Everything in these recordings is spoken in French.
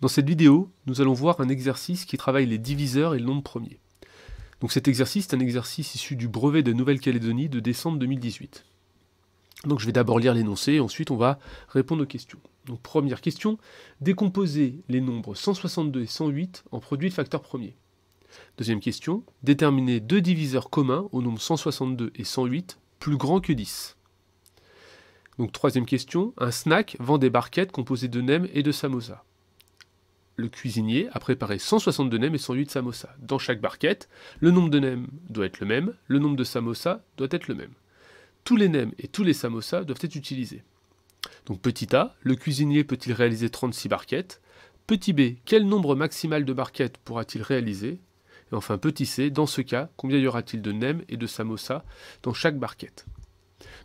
Dans cette vidéo, nous allons voir un exercice qui travaille les diviseurs et le nombre premier. Donc cet exercice est un exercice issu du brevet de Nouvelle-Calédonie de décembre 2018. Donc je vais d'abord lire l'énoncé et ensuite on va répondre aux questions. Donc première question, décomposer les nombres 162 et 108 en produits de facteurs premiers. Deuxième question, déterminer deux diviseurs communs aux nombres 162 et 108 plus grands que 10. Donc troisième question, un snack vend des barquettes composées de Nem et de samosa le cuisinier a préparé 162 nems et 108 samosas. Dans chaque barquette, le nombre de nems doit être le même, le nombre de samosas doit être le même. Tous les nems et tous les samosas doivent être utilisés. Donc petit a, le cuisinier peut-il réaliser 36 barquettes Petit b, quel nombre maximal de barquettes pourra-t-il réaliser Et enfin petit c, dans ce cas, combien y aura-t-il de nems et de samosas dans chaque barquette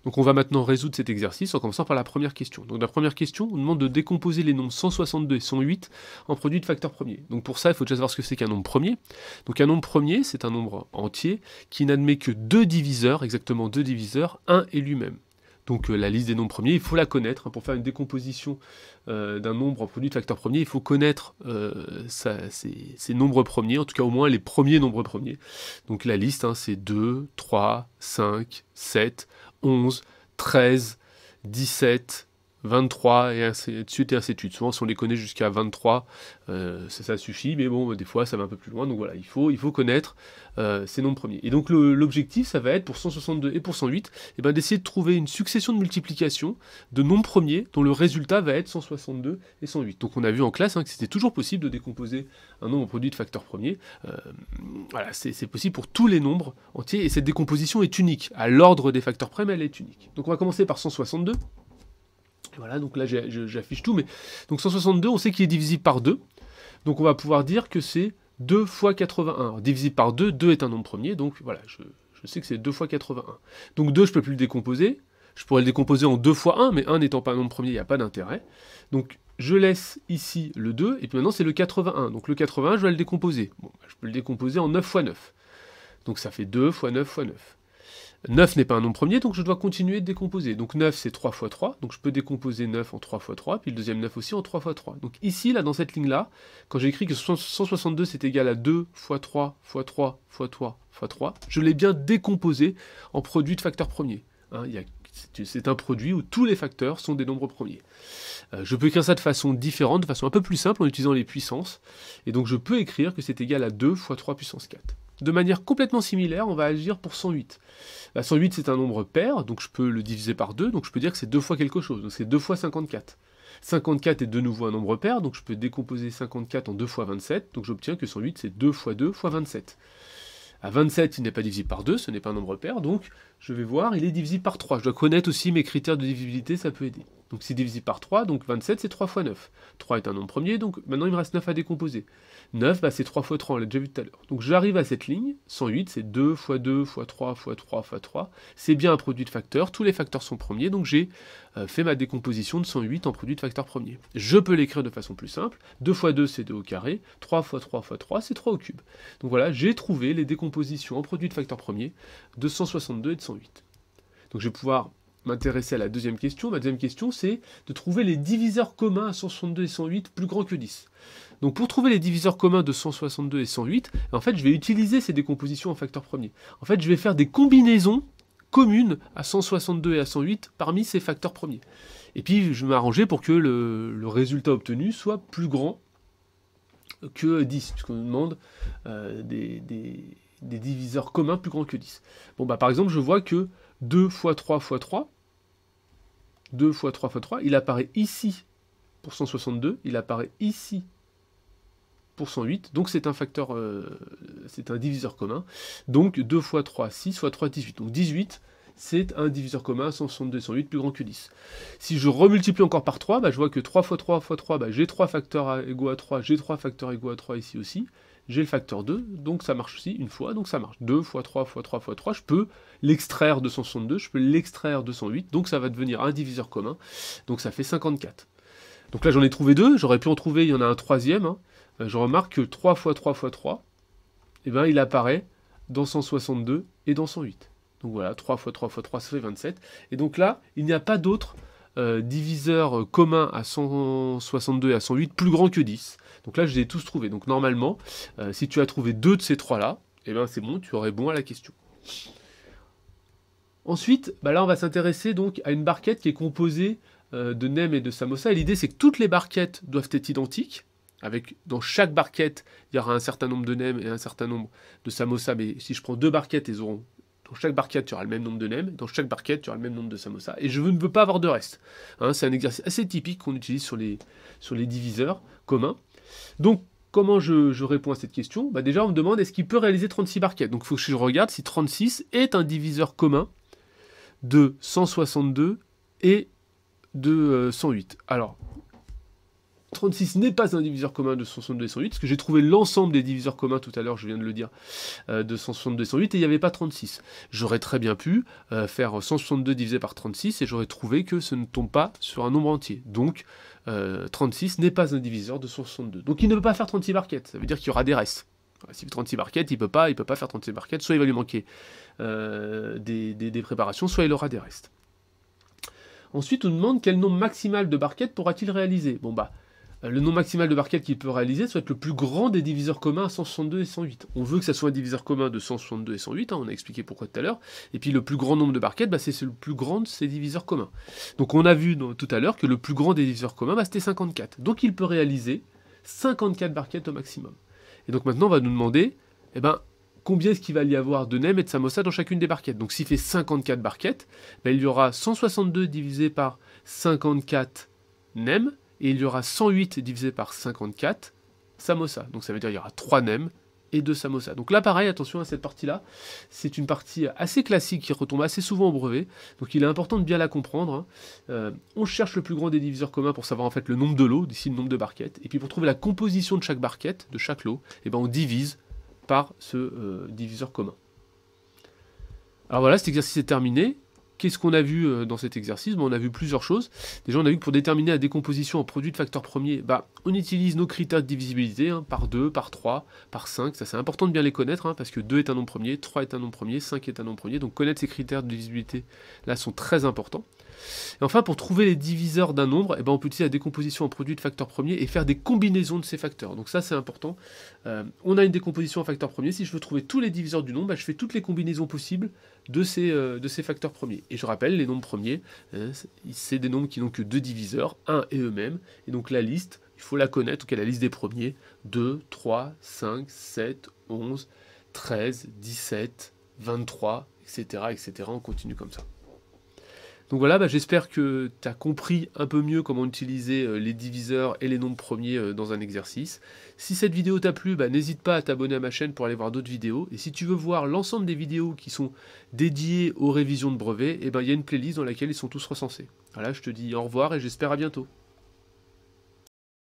donc on va maintenant résoudre cet exercice en commençant par la première question. Donc la première question, on demande de décomposer les nombres 162 et 108 en produits de facteurs premiers. Donc pour ça, il faut déjà savoir ce que c'est qu'un nombre premier. Donc un nombre premier, c'est un nombre entier qui n'admet que deux diviseurs, exactement deux diviseurs, un et lui-même. Donc euh, la liste des nombres premiers, il faut la connaître. Hein. pour faire une décomposition euh, d'un nombre en produit de facteurs premiers, il faut connaître ces euh, ses, nombres premiers, en tout cas au moins les premiers nombres premiers. Donc la liste, hein, c'est 2, 3, 5, 7, 11, 13, 17, 23 et ainsi de suite et ainsi de suite. Souvent, si on les connaît jusqu'à 23, euh, ça, suffit, mais bon, des fois, ça va un peu plus loin. Donc voilà, il faut, il faut connaître euh, ces nombres premiers. Et donc l'objectif, ça va être pour 162 et pour 108, et eh ben, d'essayer de trouver une succession de multiplications de nombres premiers dont le résultat va être 162 et 108. Donc on a vu en classe hein, que c'était toujours possible de décomposer un nombre produit de facteurs premiers. Euh, voilà, c'est possible pour tous les nombres entiers, et cette décomposition est unique. À l'ordre des facteurs premiers, elle est unique. Donc on va commencer par 162 voilà, donc là j'affiche tout, mais donc 162, on sait qu'il est divisible par 2, donc on va pouvoir dire que c'est 2 fois 81. divisible par 2, 2 est un nombre premier, donc voilà, je, sais que c'est 2 fois 81. Donc 2, je ne peux plus le décomposer, je pourrais le décomposer en 2 fois 1, mais 1 n'étant pas un nombre premier, il n'y a pas d'intérêt. Donc je laisse ici le 2, et puis maintenant c'est le 81. Donc le 81, je vais le décomposer. Bah, je peux le décomposer en 9 fois 9. Donc ça fait 2 fois 9 fois 9. 9 n'est pas un nombre premier, donc je dois continuer de décomposer. Donc 9, c'est 3 fois 3, donc je peux décomposer 9 en 3 fois 3, puis le deuxième 9 aussi en 3 fois 3. Donc ici, là, dans cette ligne-là, quand j'ai écrit que 162 c'est égal à 2 fois 3 fois 3 fois 3 fois 3, je l'ai bien décomposé en produit de facteurs premiers. Hein, c'est un produit où tous les facteurs sont des nombres premiers. Euh, je peux écrire ça de façon différente, de façon un peu plus simple en utilisant les puissances, et donc je peux écrire que c'est égal à 2 fois 3 puissance 4. De manière complètement similaire, on va agir pour 108. 108, bah, c'est un nombre pair, donc je peux le diviser par 2, donc je peux dire que c'est 2 fois quelque chose, donc c'est 2 fois 54. 54 est de nouveau un nombre pair, donc je peux décomposer 54 en 2 fois 27, donc j'obtiens que 108, c'est 2 fois 2 fois 27. À 27, il n'est pas divisible par 2, ce n'est pas un nombre pair, donc je vais voir, il est divisible par 3. Je dois connaître aussi mes critères de divisibilité, ça peut aider. Donc c'est divisé par 3, donc 27 c'est 3 fois 9. 3 est un nombre premier, donc maintenant il me reste 9 à décomposer. 9, bah, c'est 3 fois 3, on l'a déjà vu tout à l'heure. Donc j'arrive à cette ligne, 108, c'est 2 fois 2 fois 3 fois 3 fois 3. C'est bien un produit de facteurs, tous les facteurs sont premiers, donc j'ai euh, fait ma décomposition de 108 en produit de facteurs premiers. Je peux l'écrire de façon plus simple, 2 fois 2 c'est 2 au carré, 3 fois 3 fois 3 c'est 3 au cube. Donc voilà, j'ai trouvé les décompositions en produit de facteurs premiers de 162 et de 108. Donc je vais pouvoir m'intéresser à la deuxième question. Ma deuxième question, c'est de trouver les diviseurs communs à 162 et 108 plus grands que 10. Donc pour trouver les diviseurs communs de 162 et 108, en fait, je vais utiliser ces décompositions en facteurs premiers. En fait, je vais faire des combinaisons communes à 162 et à 108 parmi ces facteurs premiers. Et puis, je vais m'arranger pour que le, résultat obtenu soit plus grand que 10, puisqu'on demande euh, des, diviseurs communs plus grands que 10. Bon, bah par exemple, je vois que 2 x 3 x 3, 2 x 3 x 3, il apparaît ici pour 162, il apparaît ici pour 108, donc c'est un facteur, euh, c'est un diviseur commun. Donc 2 x 3, 6 x 3, 18. Donc 18, c'est un diviseur commun, 162 108 plus grand que 10. Si je remultiplie encore par 3, bah, je vois que 3 x 3 x 3, j'ai 3 facteurs égaux à 3, j'ai 3 facteurs égaux à 3 ici aussi j'ai le facteur 2, donc ça marche aussi une fois, donc ça marche 2 fois 3 fois 3 fois 3, je peux l'extraire de 162, je peux l'extraire de 108, donc ça va devenir un diviseur commun, donc ça fait 54. Donc là j'en ai trouvé deux, j'aurais pu en trouver, il y en a un troisième, hein. euh, je remarque que 3 fois 3 fois 3, et eh ben, il apparaît dans 162 et dans 108. Donc voilà, 3 fois 3 fois 3, ça fait 27. Et donc là, il n'y a pas d'autre euh, diviseur euh, commun à 162 et à 108 plus grand que 10. Donc là, je les ai tous trouvés. Donc normalement, euh, si tu as trouvé deux de ces trois-là, eh bien c'est bon, tu aurais bon à la question. Ensuite, bah là, on va s'intéresser donc à une barquette qui est composée de Nem et de Samosa. Et l'idée, c'est que toutes les barquettes doivent être identiques. Avec, dans chaque barquette, il y aura un certain nombre de Nem et un certain nombre de samosa. Mais si je prends deux barquettes, elles auront dans chaque barquette, tu auras le même nombre de nems. Dans chaque barquette, tu auras le même nombre de samosa. Et je ne veux pas avoir de reste. Hein, c'est un exercice assez typique qu'on utilise sur les, diviseurs communs. Donc, comment je, réponds à cette question bah, Déjà, on me demande est-ce qu'il peut réaliser 36 barquettes Donc, il faut que je regarde si 36 est un diviseur commun de 162 et de 108. Euh, Alors, 36 n'est pas un diviseur commun de 162 et 108, parce que j'ai trouvé l'ensemble des diviseurs communs tout à l'heure, je viens de le dire, euh, de 162 et 108, et il n'y avait pas 36. J'aurais très bien pu euh, faire 162 divisé par 36, et j'aurais trouvé que ce ne tombe pas sur un nombre entier. Donc, 36 euh, n'est pas un diviseur de 162. Donc, il ne peut pas faire 36 barquettes, ça veut dire qu'il y aura des restes. Si 36 barquettes, il ne peut, pas, il peut pas faire 36 barquettes, soit il va lui manquer des, des préparations, soit il aura des restes. Ensuite, on demande quel nombre maximal de barquettes pourra-t-il réaliser Bon bah, euh, le nombre maximal de barquettes qu'il peut réaliser soit le plus grand des diviseurs communs à 162 et 108. On veut que ça soit un diviseur commun de 162 et 108, hein, on a expliqué pourquoi tout à l'heure. Et puis le plus grand nombre de barquettes, bah, c'est le plus grand de ces diviseurs communs. Donc on a vu tout à l'heure que le plus grand des diviseurs communs, bah, c'était 54. Donc il peut réaliser 54 barquettes au maximum. Et donc maintenant, on va nous demander, eh ben, combien est-ce qu'il va y avoir de Nem et de Samosa dans chacune des barquettes. Donc s'il fait 54 barquettes, bah, il y aura 162 divisé par 54 Nem, et il y aura 108 divisé par 54 samosa. Donc ça veut dire qu'il y aura 3 nems et 2 samosa. Donc là pareil, attention à cette partie-là, c'est une partie assez classique qui retombe assez souvent au brevet, donc il est important de bien la comprendre. Hein. Euh, on cherche le plus grand des diviseurs communs pour savoir en fait le nombre de lots, d'ici le nombre de barquettes, et puis pour trouver la composition de chaque barquette, de chaque lot, et eh ben on divise par ce euh, diviseur commun. Alors voilà, cet exercice est terminé. Qu'est-ce qu'on a vu euh, dans cet exercice ben, On a vu plusieurs choses. Déjà, on a vu que pour déterminer la décomposition en produit de facteurs premiers, bah, on utilise nos critères de divisibilité, hein, par 2, par 3, par 5. Ça, c'est important de bien les connaître, hein, parce que 2 est un nombre premier, 3 est un nombre premier, 5 est un nombre premier. Donc, connaître ces critères de divisibilité, là, sont très importants. Et enfin, pour trouver les diviseurs d'un nombre, eh ben, on peut utiliser la décomposition en produit de facteurs premiers et faire des combinaisons de ces facteurs. Donc ça, c'est important. Euh, on a une décomposition en facteurs premiers. Si je veux trouver tous les diviseurs du nombre, bah, je fais toutes les combinaisons possibles de ces, euh, de ces facteurs premiers. Et je rappelle, les nombres premiers, hein, c'est des nombres qui n'ont que deux diviseurs, 1 et eux-mêmes. Et donc la liste, il faut la connaître, est la liste des premiers, 2, 3, 5, 7, 11, 13, 17, 23, etc., etc. On continue comme ça. Donc voilà, bah, j'espère que tu as compris un peu mieux comment utiliser euh, les diviseurs et les nombres premiers euh, dans un exercice. Si cette vidéo t'a plu, bah, n'hésite pas à t'abonner à ma chaîne pour aller voir d'autres vidéos. Et si tu veux voir l'ensemble des vidéos qui sont dédiées aux révisions de brevets, eh ben, il y a une playlist dans laquelle ils sont tous recensés. Voilà, je te dis au revoir et j'espère à bientôt.